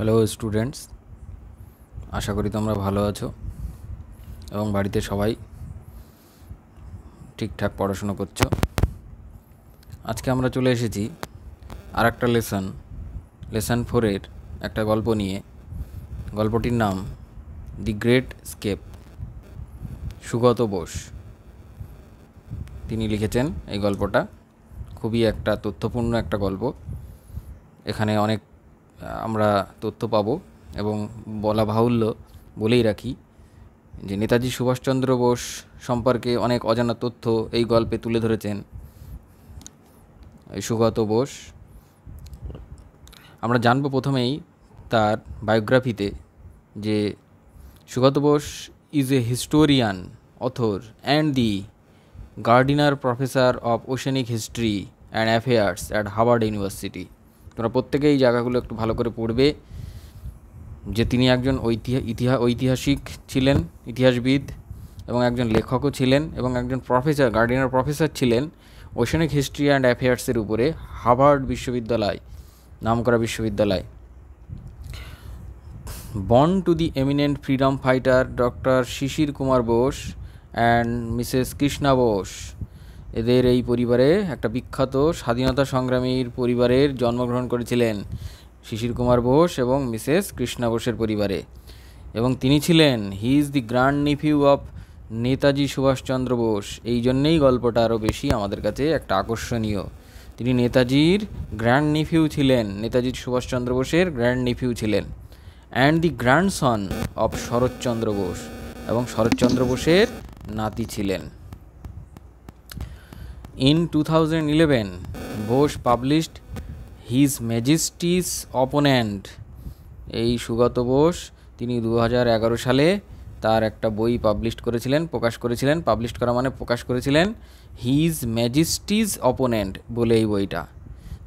hello students আশা করি তোমরা ভালো আছো এবং বাড়িতে সবাই ঠিকঠাক পড়াশুনো করছো আজকে আমরা চলে এসেছি আর একটা লেসন লেসন ফোরের একটা গল্প নিয়ে গল্পটির নাম The Great Escape Sugata Bose তিনি লিখেছেন এই গল্পটা খুবই একটা তথ্যপূর্ণ একটা গল্প এখানে অনেক আমরা তথ্য পাব এবং বলা বাহুল্য বলেই রাখি যে নেতাজি সুভাষচন্দ্র বোস সম্পর্কে অনেক অজানা তথ্য এই গল্পে তুলে ধরেছেন সুগত বোস আমরা জানব প্রথমেই তার বায়োগ্রাফিতে যে Sugata Bose is a historian author and the Gardiner professor of oceanic history and affairs at Harvard University তোমরা প্রত্যেকে এই জায়গাগুলো একটু ভালো করে পড়বে যে তিনি একজন ইতিহা ঐতিহাসিক ছিলেন ইতিহাসবিদ এবং একজন লেখকও ছিলেন এবং একজন প্রফেসর গার্ডিয়ানার প্রফেসর ছিলেন ওশেনিক হিস্ট্রি অ্যান্ড অ্যাফেয়ার্সের উপরে হার্ভার্ড বিশ্ববিদ্যালয় নামকরা বিশ্ববিদ্যালয় born to the eminent freedom fighter doctor Sisir Kumar Bose and Mrs Krishna Bose এদের এই পরিবারে একটা বিখ্যাত স্বাধীনতা সংগ্রামীর পরিবারের জন্মগ্রহণ করেছিলেন শিশির কুমার বোস এবং মিসেস কৃষ্ণা বোসের পরিবারে এবং তিনি ছিলেন he is the grand nephew of Netaji Subhas Chandra Bose এই জন্যেই গল্পটা আরও বেশি আমাদের কাছে একটা আকর্ষণীয় তিনি নেতাজির গ্র্যান্ড নিফিউ ছিলেন নেতাজি সুভাষচন্দ্র বোসের গ্র্যান্ড নিফিউ ছিলেন and the grandson of Sarat Chandra Bose এবং শরৎচন্দ্র বোসের নাতি ছিলেন in two thousand eleven Bose published his Majesty's Opponent এই সুগত বোস তিনি দু সালে তার একটা বই পাবলিশ করেছিলেন প্রকাশ করেছিলেন পাবলিশ করা মানে প্রকাশ করেছিলেন হিজ ম্যাজিস্ট্রিজ অপোনেন্ট বলে এই বইটা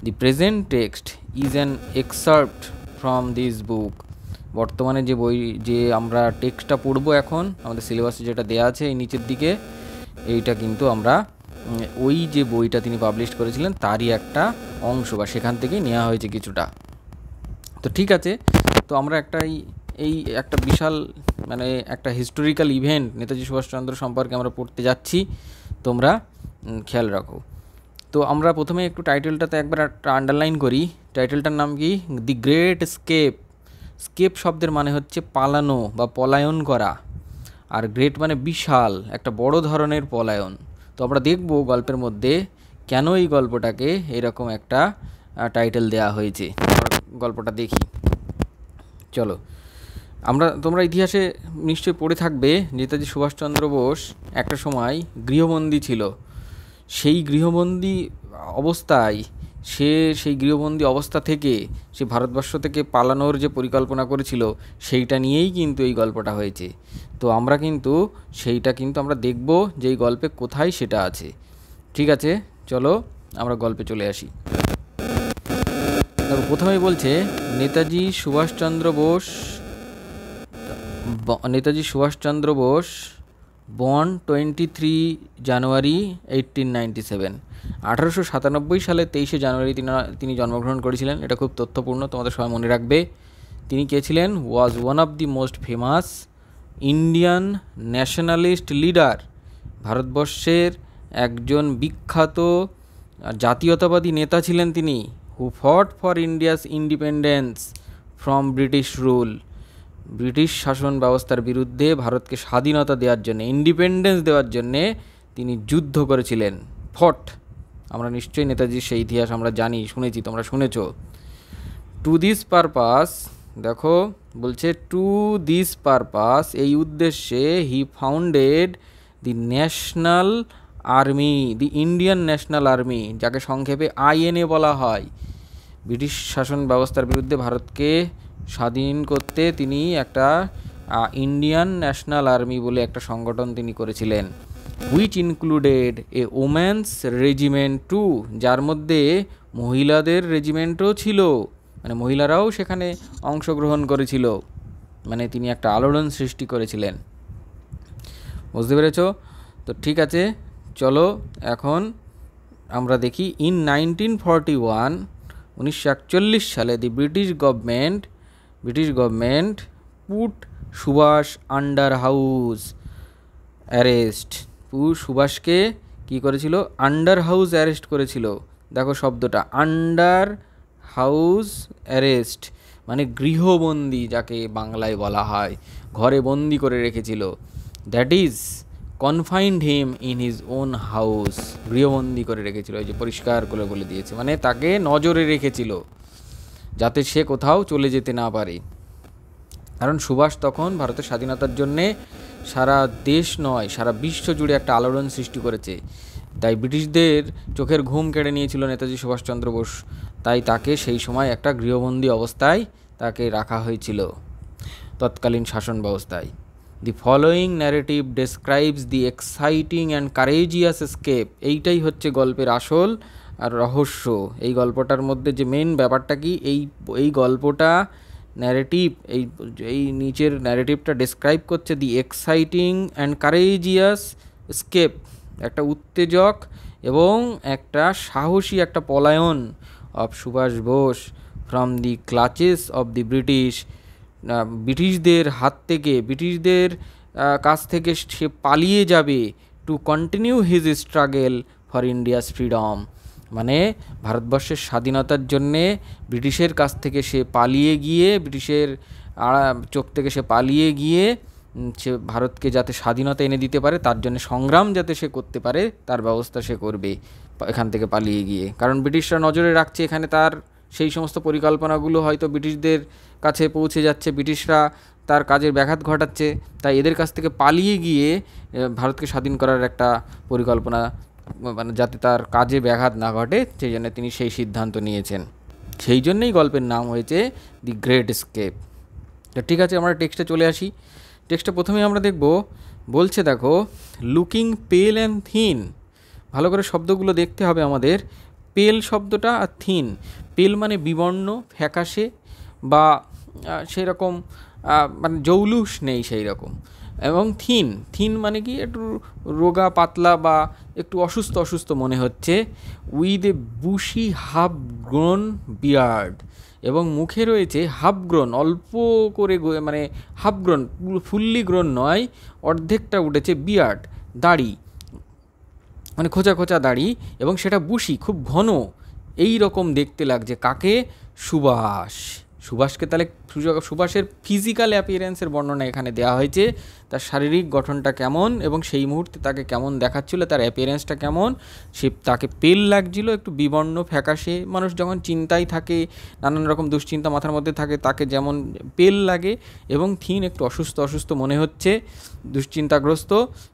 the present text is an excerpt from this book বর্তমানে যে বই যে আমরা টেক্সটটা পড়বো এখন আমাদের সিলেবাসে যেটা দেওয়া আছে এই নিচের দিকে এইটা কিন্তু আমরা ওই যে বইটা তিনি পাবলিশ করেছিলেন তারই একটা অংশ বা সেখান থেকেই নেওয়া হয়েছে কিছুটা তো ঠিক আছে তো আমরা একটা এই একটা বিশাল মানে একটা হিস্টোরিক্যাল ইভেন্ট নেতাজি সুভাষচন্দ্র সম্পর্কে আমরা পড়তে যাচ্ছি তোমরা খেয়াল রাখো তো আমরা প্রথমে একটু টাইটেলটাতে একবার একটা আন্ডারলাইন করি টাইটেলটার নাম কি দি গ্রেট স্কেপ স্কেপ শব্দের মানে হচ্ছে পালানো বা পলায়ন করা আর গ্রেট মানে বিশাল একটা বড় ধরনের পলায়ন তো আমরা দেখব গল্পের মধ্যে কেন এই গল্পটাকে এরকম একটা টাইটেল দেয়া হয়েছে গল্পটা দেখি চলো আমরা তোমরা ইতিহাসে নিশ্চয়ই পড়ে থাকবে নেতাজি সুভাষচন্দ্র বোস একটা সময় গৃহবন্দী ছিল সেই গৃহবন্দী অবস্থায় সে সেই গৃহবন্দী অবস্থা থেকে সে ভারতবর্ষ থেকে পালানোর যে পরিকল্পনা করেছিল সেইটা নিয়েই কিন্তু এই গল্পটা হয়েছে তো আমরা কিন্তু সেইটা কিন্তু আমরা দেখব যে এই গল্পে কোথায় সেটা আছে ঠিক আছে চলো আমরা গল্পে চলে আসি তবে প্রথমেই বলছে Netaji Subhas Chandra Bose Netaji Subhas Chandra Bose born twenty three January eighteen ninety seven আঠারোশো সাতানব্বই সালে তেইশে জানুয়ারি তিনি জন্মগ্রহণ করেছিলেন এটা খুব তথ্যপূর্ণ তোমাদের সবাই মনে রাখবে তিনি কে ছিলেন was one of the most famous Indian nationalist leader ভারতবর্ষের একজন বিখ্যাত জাতীয়তাবাদী নেতা ছিলেন তিনি who fought for India's independence from British rule British শাসন ব্যবস্থার বিরুদ্ধে ভারতকে স্বাধীনতা দেওয়ার জন্য ইন্ডিপেন্ডেন্স দেওয়ার জন্যে তিনি যুদ্ধ করেছিলেন ফট আমরা নিশ্চয়ই নেতাজির সেই ইতিহাস আমরা জানি শুনেছি তোমরা শুনেছ টু দিস পারপাস দেখো বলছে টু দিস পারপাস এই উদ্দেশ্যে he founded the national army the Indian national army যাকে সংক্ষেপে আইএনএ বলা হয় ব্রিটিশ শাসন ব্যবস্থার বিরুদ্ধে ভারতকে স্বাধীন করতে তিনি একটা ইন্ডিয়ান ন্যাশনাল আর্মি বলে একটা সংগঠন তিনি করেছিলেন which included a woman's regiment too যার মধ্যে মহিলাদের রেজিমেন্টও ছিল মানে মহিলারাও সেখানে অংশগ্রহণ করেছিল মানে তিনি একটা আলোড়ন সৃষ্টি করেছিলেন বুঝতে পেরেছ তো ঠিক আছে চলো এখন আমরা দেখি ইন নাইনটিন ফর্টি ওয়ান উনিশশো একচল্লিশ সালে the British government British government put Subhash under house arrest পুরু সুভাষকে কি করেছিল আন্ডার হাউস অ্যারেস্ট করেছিল দেখো শব্দটা আন্ডার হাউস অ্যারেস্ট মানে গৃহবন্দি যাকে বাংলায় বলা হয় ঘরে বন্দি করে রেখেছিল that is confined him in his own house গৃহবন্দি করে রেখেছিল এই যে পরিষ্কার করে বলে দিয়েছে মানে তাকে নজরে রেখেছিল যাতে সে কোথাও চলে যেতে না পারে কারণ সুভাষ তখন ভারতের স্বাধীনতার জন্যে সারা দেশ নয় সারা বিশ্ব জুড়ে একটা আলোড়ন সৃষ্টি করেছে তাই ব্রিটিশদের চোখের ঘুম কেড়ে নিয়েছিল নেতাজি সুভাষচন্দ্র বোস তাই তাকে সেই সময় একটা গৃহবন্দী অবস্থায় তাকে রাখা হয়েছিল তৎকালীন শাসন ব্যবস্থায় the following narrative describes the exciting and courageous escape এইটাই হচ্ছে গল্পের আসল আর রহস্য এই গল্পটার মধ্যে যে মেন ব্যাপারটা কি এই এই গল্পটা ন্যারেটিভ এই এই নিচের ন্যারেটিভটা ডেসক্রাইব করছে the exciting and courageous escape একটা উত্তেজক এবং একটা সাহসী একটা পলায়ন of Subhash Bose from the clutches of the British ব্রিটিশদের হাত থেকে ব্রিটিশদের কাছ থেকে সে পালিয়ে যাবে to continue his struggle for India's freedom মানে ভারতবর্ষের স্বাধীনতার জন্যে ব্রিটিশের কাছ থেকে সে পালিয়ে গিয়ে ব্রিটিশের চোখ থেকে সে পালিয়ে গিয়ে সে ভারতকে যাতে স্বাধীনতা এনে দিতে পারে তার জন্য সংগ্রাম যাতে সে করতে পারে তার ব্যবস্থা সে করবে এখান থেকে পালিয়ে গিয়ে কারণ ব্রিটিশরা নজরে রাখছে এখানে তার সেই সমস্ত পরিকল্পনাগুলো হয়তো ব্রিটিশদের কাছে পৌঁছে যাচ্ছে ব্রিটিশরা তার কাজের ব্যাঘাত ঘটাচ্ছে তাই এদের কাছ থেকে পালিয়ে গিয়ে ভারতকে স্বাধীন করার একটা পরিকল্পনা মানে যাতে তার কাজে ব্যাঘাত না ঘটে সেই জন্য তিনি সেই সিদ্ধান্ত নিয়েছেন সেই জন্যেই গল্পের নাম হয়েছে দি গ্রেট স্কেপ তো ঠিক আছে আমরা টেক্সটে চলে আসি টেক্সটে প্রথমে আমরা দেখব বলছে দেখো লুকিং পেল অ্যান্ড থিন ভালো করে শব্দগুলো দেখতে হবে আমাদের পেল শব্দটা আর থিন পেল মানে বিবর্ণ ফ্যাকাশে বা রকম মানে জৌলুস নেই সেই রকম এবং থিন থিন মানে কি একটু রোগা পাতলা বা একটু অসুস্থ অসুস্থ মনে হচ্ছে with a bushy half grown beard এবং মুখে রয়েছে হাফ গ্রোন অল্প করে মানে হাফ গ্রোন ফুল্লি গ্রোন নয় অর্ধেকটা উঠেছে বিয়ার্ড দাড়ি মানে খোঁচা খোঁচা দাড়ি এবং সেটা বুশি খুব ঘন এই রকম দেখতে লাগছে কাকে সুবাস সুভাষকে তাহলে সুভাষের ফিজিক্যাল অ্যাপিয়ারেন্সের বর্ণনা এখানে দেওয়া হয়েছে তার শারীরিক গঠনটা কেমন এবং সেই মুহূর্তে তাকে কেমন দেখাচ্ছিল তার অ্যাপিয়ারেন্সটা কেমন সে তাকে পেল লাগছিল একটু বিবর্ণ ফ্যাকাশে মানুষ যখন চিন্তায় থাকে নানান রকম দুশ্চিন্তা মাথার মধ্যে থাকে তাকে যেমন পেল লাগে এবং থিন একটু অসুস্থ অসুস্থ মনে হচ্ছে দুশ্চিন্তাগ্রস্ত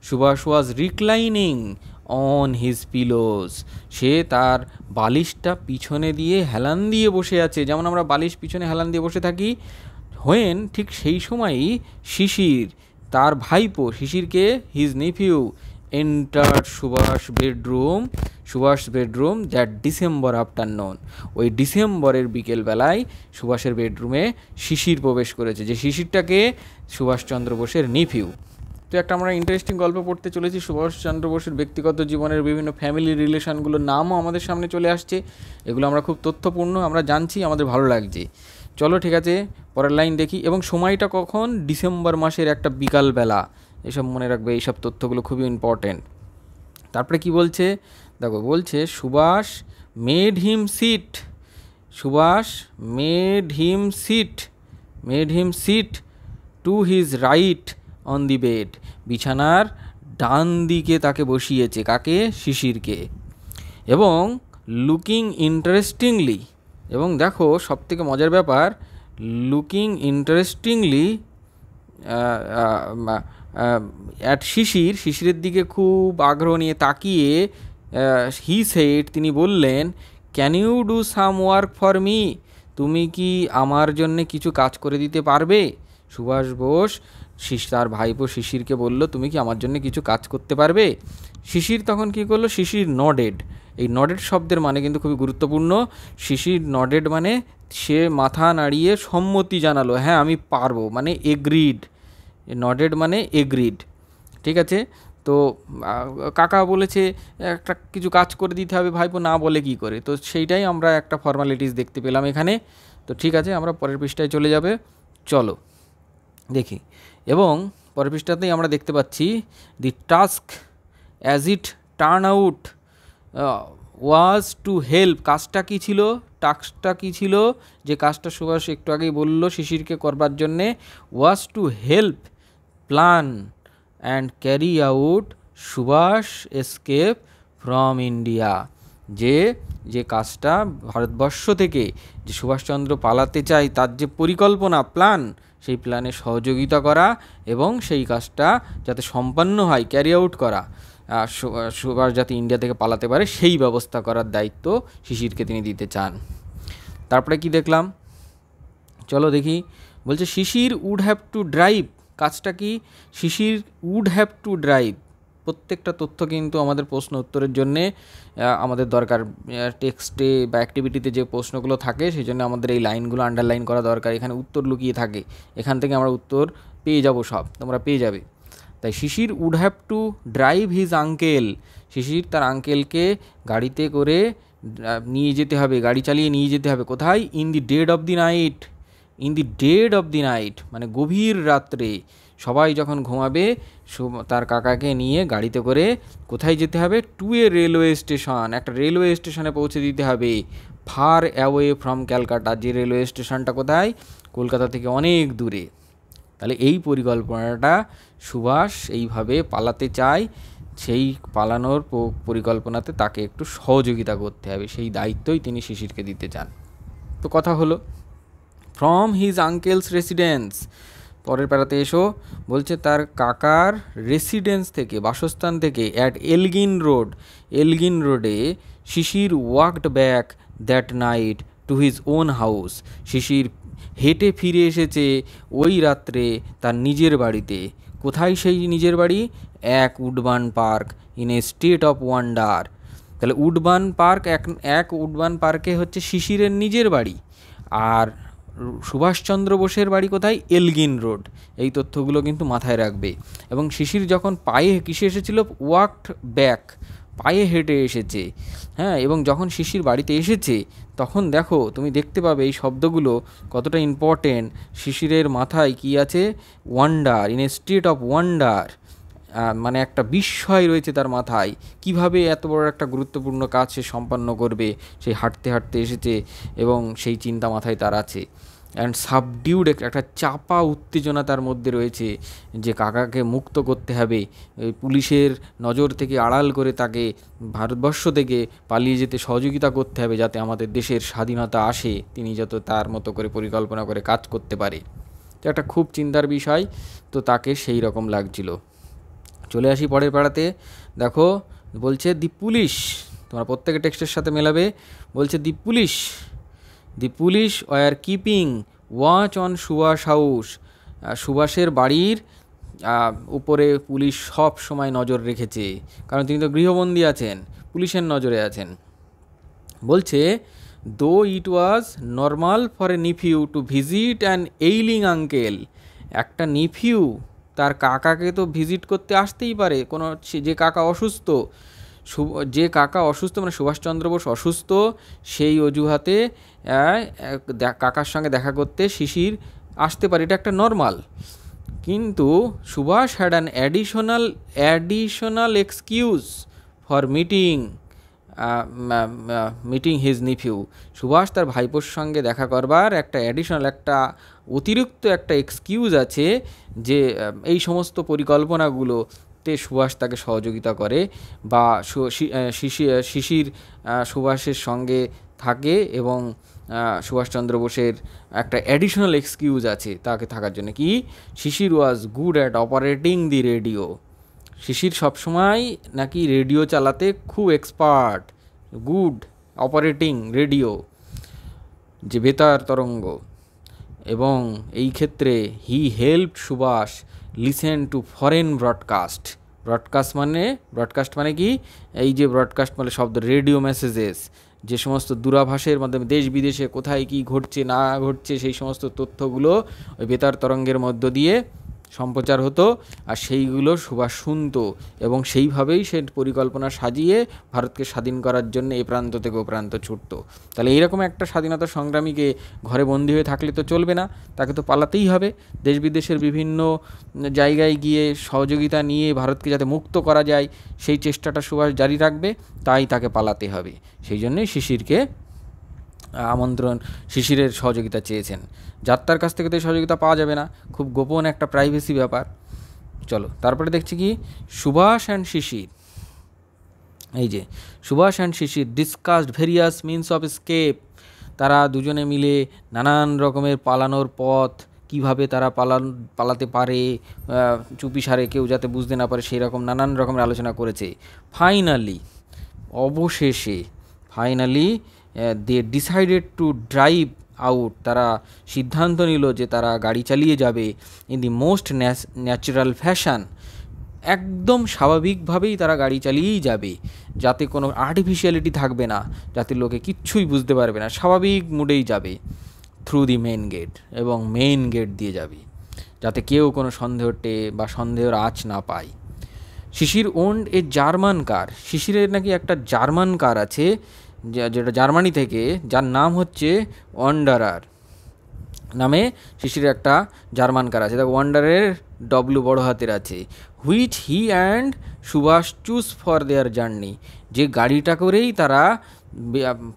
Subhash was reclining on his pillows সে তার বালিশটা পিছনে দিয়ে হেলান দিয়ে বসে আছে যেমন আমরা বালিশ পিছনে হেলান দিয়ে বসে থাকি হোয়েন ঠিক সেই সময়ই শিশির তার ভাইপো শিশিরকে his nephew enter Subhash bedroom Subhash bedroom that December afternoon ওই ডিসেম্বরের বিকেলবেলায় সুভাষের বেডরুমে শিশির প্রবেশ করেছে যে শিশিরটাকে সুভাষচন্দ্র বোসের নিফিউ তো একটা আমরা ইন্টারেস্টিং গল্প পড়তে চলেছি সুভাষচন্দ্র বসুর ব্যক্তিগত জীবনের বিভিন্ন ফ্যামিলি রিলেশনগুলোর নামও আমাদের সামনে চলে আসছে এগুলো আমরা খুব তথ্যপূর্ণ আমরা জানছি আমাদের ভালো লাগছে চলো ঠিক আছে পরের লাইন দেখি এবং সময়টা কখন ডিসেম্বর মাসের একটা বিকালবেলা এসব মনে রাখবে এইসব তথ্যগুলো খুবই ইম্পর্ট্যান্ট তারপরে কি বলছে দেখো বলছে Subhash made him sit Subhash made him sit made him sit to his right on the bed বিছানার ডান দিকে তাকে বসিয়েছে কাকে শিশিরকে এবং লুকিং ইন্টারেস্টিংলি এবং দেখো সব থেকে মজার ব্যাপার লুকিং ইন্টারেস্টিংলি অ্যাট শিশির শিশিরের দিকে খুব আগ্রহ নিয়ে তাকিয়ে হি সেট তিনি বললেন can you do some work for me তুমি কি আমার জন্যে কিছু কাজ করে দিতে পারবে সুভাষ বোস শিশ তার ভাইপো শিশিরকে বলল তুমি কি আমার জন্য কিছু কাজ করতে পারবে শিশির তখন কি করলো শিশির নডেড এই নডেড শব্দের মানে কিন্তু খুবই গুরুত্বপূর্ণ শিশির নডেড মানে সে মাথা নাড়িয়ে সম্মতি জানালো হ্যাঁ আমি পারবো মানে এগ্রিড নডেড মানে এগ্রিড ঠিক আছে তো কাকা বলেছে একটা কিছু কাজ করে দিতে হবে ভাইপো না বলে কি করে তো সেইটাই আমরা একটা ফর্মালিটিস দেখতে পেলাম এখানে তো ঠিক আছে আমরা পরের পৃষ্ঠায় চলে যাবে চলো দেখি এবং পরের পৃষ্ঠাতেই আমরা দেখতে পাচ্ছি the task as it turn out was to help কাজটা কী ছিল টাস্কটা কী ছিল যে কাজটা সুভাষ একটু আগেই বলল শিশিরকে করবার জন্যে was to help plan and carry out Subhash escape from India যে যে কাজটা ভারতবর্ষ থেকে যে সুভাষচন্দ্র পালাতে চায় তার যে পরিকল্পনা প্ল্যান সেই প্ল্যানে সহযোগিতা করা এবং সেই কাজটা যাতে সম্পন্ন হয় ক্যারি আউট করা সুভাষ যাতে ইন্ডিয়া থেকে পালাতে পারে সেই ব্যবস্থা করার দায়িত্ব শিশিরকে তিনি দিতে চান তারপরে কি দেখলাম চলো দেখি বলছে Sisir would have to drive কাজটা কি Sisir would have to drive প্রত্যেকটা তথ্য কিন্তু আমাদের প্রশ্ন উত্তরের জন্যে আমাদের দরকার টেক্সটে বা অ্যাক্টিভিটিতে যে প্রশ্নগুলো থাকে সেই জন্য আমাদের এই লাইনগুলো আন্ডারলাইন করা দরকার এখানে উত্তর লুকিয়ে থাকে এখান থেকে আমরা উত্তর পেয়ে যাব সব তোমরা পেয়ে যাবে তাই Sisir would have to drive his uncle Sisir তার আঙ্কেলকে গাড়িতে করে নিয়ে যেতে হবে গাড়ি চালিয়ে নিয়ে যেতে হবে কোথায় in the dead of the night in the dead of the night মানে গভীর রাত্রে সবাই যখন ঘুমাবে তার কাকাকে নিয়ে গাড়িতে করে কোথায় যেতে হবে টু এ রেলওয়ে স্টেশন একটা রেলওয়ে স্টেশনে পৌঁছে দিতে হবে ফার অ্যাওয়ে ফ্রম ক্যালকাটা যে রেলওয়ে স্টেশনটা কোথায় কলকাতা থেকে অনেক দূরে তাহলে এই পরিকল্পনাটা সুভাষ এইভাবে পালাতে চায় সেই পালানোর পরিকল্পনাতে তাকে একটু সহযোগিতা করতে হবে সেই দায়িত্বই তিনি শিশিরকে দিতে চান তো কথা হলো ফ্রম হিজ আঙ্কেলস রেসিডেন্স পরের প্যারাতে এসো বলছে তার কাকার রেসিডেন্স থেকে বাসস্থান থেকে অ্যাট এলগিন রোড এলগিন রোডে Sisir walked back that night to his own house Sisir হেঁটে ফিরে এসেছে ওই রাত্রে তার নিজের বাড়িতে কোথায় সেই নিজের বাড়ি এক Woodburn park in a state of wonder তাহলে উডবান পার্ক এক এক উডবান পার্কে হচ্ছে শিশিরের নিজের বাড়ি আর সুভাষচন্দ্র বোসের বাড়ি কোথায় এলগিন রোড এই তথ্যগুলো কিন্তু মাথায় রাখবে এবং শিশির যখন পায়ে কিসে এসেছিল ওয়াকড ব্যাক পায়ে হেঁটে এসেছে হ্যাঁ এবং যখন শিশির বাড়িতে এসেছে তখন দেখো তুমি দেখতে পাবে এই শব্দগুলো কতটা ইম্পর্টেন্ট শিশিরের মাথায় কি আছে wonder in a state of wonder মানে একটা বিস্ময় রয়েছে তার মাথায় কিভাবে এত বড় একটা গুরুত্বপূর্ণ কাজ সে সম্পন্ন করবে সেই হাঁটতে হাঁটতে এসেছে এবং সেই চিন্তা মাথায় তার আছে অ্যান্ড সাবডিউড একটা চাপা উত্তেজনা তার মধ্যে রয়েছে যে কাকাকে মুক্ত করতে হবে পুলিশের নজর থেকে আড়াল করে তাকে ভারতবর্ষ থেকে পালিয়ে যেতে সহযোগিতা করতে হবে যাতে আমাদের দেশের স্বাধীনতা আসে তিনি যত তার মতো করে পরিকল্পনা করে কাজ করতে পারে তো একটা খুব চিন্তার বিষয় তো তাকে সেই রকম লাগছিল চলে আসি পরের পাড়াতে দেখো বলছে দি পুলিশ তোমরা প্রত্যেকে টেক্সটের সাথে মেলাবে বলছে the police the police were keeping watch on Subhash house সুভাষের বাড়ির uh, উপরে পুলিশ সব সময় নজর রেখেছে কারণ তিনি তো গৃহবন্দী আছেন পুলিশের নজরে আছেন বলছে though it was normal for a nephew to visit an ailing uncle একটা নিফিউ তার কাকাকে তো ভিজিট করতে আসতেই পারে কোনো যে কাকা অসুস্থ যে কাকা অসুস্থ মানে সুভাষচন্দ্র বোস অসুস্থ সেই অজুহাতে কাকার সঙ্গে দেখা করতে শিশির আসতে পারে এটা একটা নর্মাল কিন্তু Subhash had an additional additional excuse for meeting meeting his nephew Subhash তার ভাইপোর সঙ্গে দেখা করবার একটা অ্যাডিশনাল একটা অতিরিক্ত একটা এক্সকিউজ আছে যে এই সমস্ত পরিকল্পনাগুলো রক্তে সুভাষ তাকে সহযোগিতা করে বা শিশির সুভাষের সঙ্গে থাকে এবং সুভাষচন্দ্র বোসের একটা অ্যাডিশনাল এক্সকিউজ আছে তাকে থাকার জন্য কি Sisir was good at operating the radio Sisir সবসময় নাকি রেডিও চালাতে খুব এক্সপার্ট গুড অপারেটিং রেডিও যে বেতার তরঙ্গ এবং এই ক্ষেত্রে he help Subhash listen to foreign broadcast broadcast মানে ব্রডকাস্ট মানে কি এই যে ব্রডকাস্ট মানে শব্দ রেডিও মেসেজেস যে সমস্ত দূরাভাষের মাধ্যমে দেশ বিদেশে কোথায় কি ঘটছে না ঘটছে সেই সমস্ত তথ্যগুলো ওই বেতার তরঙ্গের মধ্য দিয়ে সম্প্রচার হতো আর সেইগুলো সুভাষ শুনত এবং সেইভাবেই সে পরিকল্পনা সাজিয়ে ভারতকে স্বাধীন করার জন্য এ প্রান্ত থেকে ও প্রান্ত ছুটত তাহলে এইরকম একটা স্বাধীনতা সংগ্রামীকে ঘরে বন্দী হয়ে থাকলে তো চলবে না তাকে তো পালাতেই হবে দেশ বিদেশের বিভিন্ন জায়গায় গিয়ে সহযোগিতা নিয়ে ভারতকে যাতে মুক্ত করা যায় সেই চেষ্টাটা সুভাষ জারি রাখবে তাই তাকে পালাতে হবে সেই জন্যই শিশিরকে আমন্ত্রণ শিশিরের সহযোগিতা চেয়েছেন যাত্রার কাছ থেকে তো সহযোগিতা পাওয়া যাবে না খুব গোপন একটা প্রাইভেসি ব্যাপার চলো তারপরে দেখছি কি সুভাষ অ্যান্ড শিশির এই যে Subhash and Sisir discussed various means of escape তারা দুজনে মিলে নানান রকমের পালানোর পথ কিভাবে তারা পালান পালাতে পারে চুপি সারে কেউ যাতে বুঝতে না পারে সেই রকম নানান রকমের আলোচনা করেছে ফাইনালি অবশেষে finally they decided to drive out তারা সিদ্ধান্ত নিল যে তারা গাড়ি চালিয়ে যাবে in the most natural fashion একদম স্বাভাবিকভাবেই তারা গাড়ি চালিয়েই যাবে যাতে কোনো আর্টিফিশিয়ালিটি থাকবে না যাতে লোকে কিচ্ছুই বুঝতে পারবে না স্বাভাবিক মুডেই যাবে থ্রু দি মেন গেট এবং মেইন গেট দিয়ে যাবে যাতে কেউ কোনো সন্দেহ টে বা সন্দেহের আঁচ না পায় শিশির ওন্ড এ জার্মান কার শিশিরের নাকি একটা জার্মান কার আছে যেটা জার্মানি থেকে যার নাম হচ্ছে ওয়ান্ডারার নামে শিশির একটা জার্মান কার আছে দেখো ওয়ান্ডারের ডব্লু বড় হাতের আছে which he and Subhash choose for their journey যে গাড়িটা করেই তারা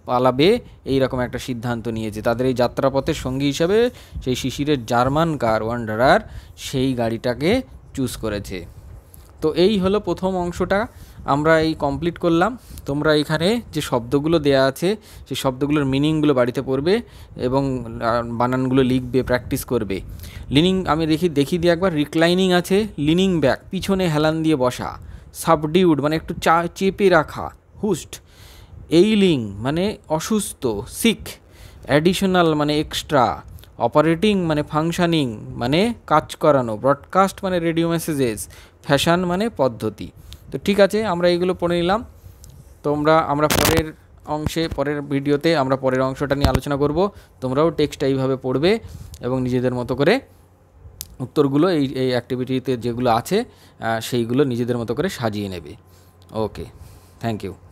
পালাবে এইরকম একটা সিদ্ধান্ত নিয়েছে তাদের এই যাত্রাপথের সঙ্গী হিসাবে সেই শিশিরের জার্মান কার ওয়ান্ডারার সেই গাড়িটাকে চুজ করেছে তো এই হলো প্রথম অংশটা আমরা এই কমপ্লিট করলাম তোমরা এখানে যে শব্দগুলো দেয়া আছে সেই শব্দগুলোর মিনিংগুলো বাড়িতে পড়বে এবং বানানগুলো লিখবে প্র্যাকটিস করবে লিনিং আমি দেখি দেখি দিয়ে একবার রিক্লাইনিং আছে লিনিং ব্যাক পিছনে হেলান দিয়ে বসা সাবডিউড মানে একটু চা চেপে রাখা হুস্ট এইলিং মানে অসুস্থ সিক অ্যাডিশনাল মানে এক্সট্রা অপারেটিং মানে ফাংশানিং মানে কাজ করানো ব্রডকাস্ট মানে রেডিও মেসেজেস ফ্যাশন মানে পদ্ধতি তো ঠিক আছে আমরা এইগুলো পড়ে নিলাম তোমরা আমরা পরের অংশে পরের ভিডিওতে আমরা পরের অংশটা নিয়ে আলোচনা করব তোমরাও টেক্সটটা এইভাবে পড়বে এবং নিজেদের মতো করে উত্তরগুলো এই এই অ্যাক্টিভিটিতে যেগুলো আছে সেইগুলো নিজেদের মতো করে সাজিয়ে নেবে ওকে থ্যাংক ইউ